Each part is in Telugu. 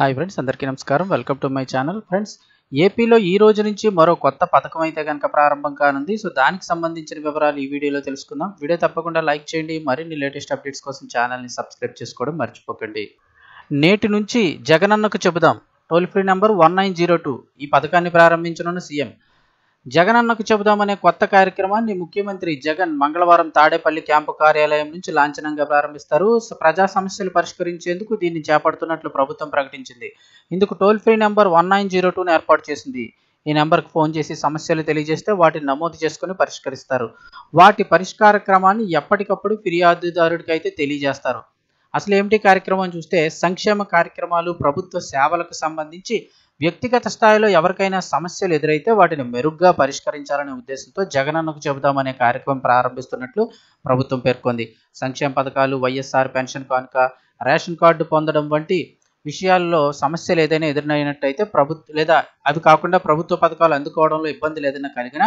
హాయ్ ఫ్రెండ్స్ అందరికీ నమస్కారం welcome to my channel friends ఏపీలో ఈ రోజు నుంచి మరో కొత్త పథకం అయితే కనుక ప్రారంభం కానుంది సో దానికి సంబంధించిన వివరాలు ఈ వీడియోలో తెలుసుకుందాం వీడియో తప్పకుండా లైక్ చేయండి మరిన్ని లేటెస్ట్ అప్డేట్స్ కోసం ఛానల్ని సబ్స్క్రైబ్ చేసుకోవడం మర్చిపోకండి నేటి నుంచి జగనన్నకు చెబుదాం toll free number one nine zero two ఈ పథకాన్ని ప్రారంభించనున్న సీఎం జగనన్నకు చెబుదామనే కొత్త కార్యక్రమాన్ని ముఖ్యమంత్రి జగన్ మంగళవారం తాడేపల్లి క్యాంపు కార్యాలయం నుంచి లాంఛనంగా ప్రారంభిస్తారు ప్రజా సమస్యలు పరిష్కరించేందుకు దీన్ని చేపడుతున్నట్లు ప్రభుత్వం ప్రకటించింది ఇందుకు toll free number one nine zero టూను ఏర్పాటు చేసింది ఈ నెంబర్కు ఫోన్ చేసి సమస్యలు తెలియజేస్తే వాటిని నమోదు చేసుకుని పరిష్కరిస్తారు వాటి పరిష్కార క్రమాన్ని ఎప్పటికప్పుడు ఫిర్యాదుదారుడికైతే తెలియజేస్తారు అసలు ఏమిటి కార్యక్రమం చూస్తే సంక్షేమ కార్యక్రమాలు ప్రభుత్వ సేవలకు సంబంధించి వ్యక్తిగత స్థాయిలో ఎవరికైనా సమస్యలు ఎదురైతే వాటిని మెరుగ్గా పరిష్కరించాలనే ఉద్దేశంతో జగనన్నకు చెబుదామనే కార్యక్రమం ప్రారంభిస్తున్నట్లు ప్రభుత్వం పేర్కొంది సంక్షేమ పథకాలు వైఎస్ఆర్ పెన్షన్ కానుక రేషన్ కార్డు పొందడం వంటి విషయాల్లో సమస్యలు ఏదైనా ఎదురైనట్టయితే ప్రభుత్వ లేదా అవి కాకుండా ప్రభుత్వ పథకాలు అందుకోవడంలో ఇబ్బంది లేదన్నా కనుక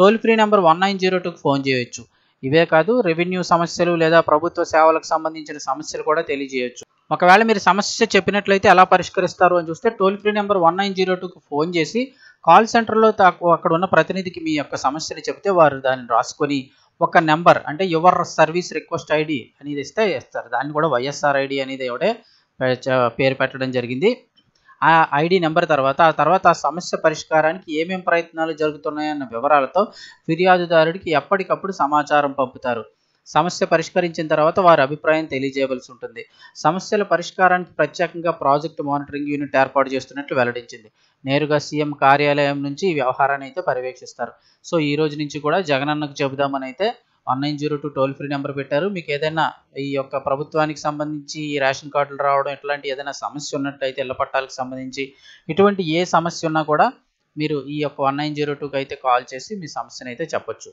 toll free number one nine zero టూకి ఫోన్ చేయవచ్చు ఇవే కాదు రెవెన్యూ సమస్యలు లేదా ప్రభుత్వ సేవలకు సంబంధించిన సమస్యలు కూడా తెలియజేయచ్చు ఒకవేళ మీరు సమస్య చెప్పినట్లయితే ఎలా పరిష్కరిస్తారు అని చూస్తే toll free number one nine zero టూకి ఫోన్ చేసి కాల్ సెంటర్లో అక్కడ ఉన్న ప్రతినిధికి మీ యొక్క సమస్యని చెప్తే వారు దాన్ని రాసుకొని ఒక నెంబర్ అంటే యువర్ సర్వీస్ రిక్వెస్ట్ ఐడి అనేది ఇస్తే ఇస్తారు దాన్ని కూడా వైఎస్ఆర్ ఐడి అనేది ఒకటే పేరు పెట్టడం జరిగింది ఆ ఐడి నెంబర్ తర్వాత ఆ తర్వాత ఆ సమస్య పరిష్కారానికి ఏమేమి ప్రయత్నాలు జరుగుతున్నాయన్న వివరాలతో ఫిర్యాదుదారుడికి ఎప్పటికప్పుడు సమాచారం పంపుతారు సమస్య పరిష్కరించిన తర్వాత వారి అభిప్రాయం తెలియజేయవలసి ఉంటుంది సమస్యల పరిష్కారానికి ప్రత్యేకంగా ప్రాజెక్టు మానిటరింగ్ యూనిట్ ఏర్పాటు చేస్తున్నట్లు వెల్లడించింది నేరుగా సీఎం కార్యాలయం నుంచి ఈ వ్యవహారాన్ని అయితే పర్యవేక్షిస్తారు సో ఈ రోజు నుంచి కూడా జగనన్నకు చెబుదామని అయితే one nine zero two toll free number పెట్టారు మీకు ఏదైనా ఈ యొక్క ప్రభుత్వానికి సంబంధించి రేషన్ కార్డులు రావడం ఇట్లాంటి ఏదైనా సమస్య ఉన్నట్టయితే ఇళ్ల పట్టాలకు సంబంధించి ఇటువంటి ఏ సమస్య ఉన్నా కూడా మీరు ఈ యొక్క వన్ నైన్ జీరో టూకి అయితే కాల్ చేసి మీ సమస్యను అయితే చెప్పొచ్చు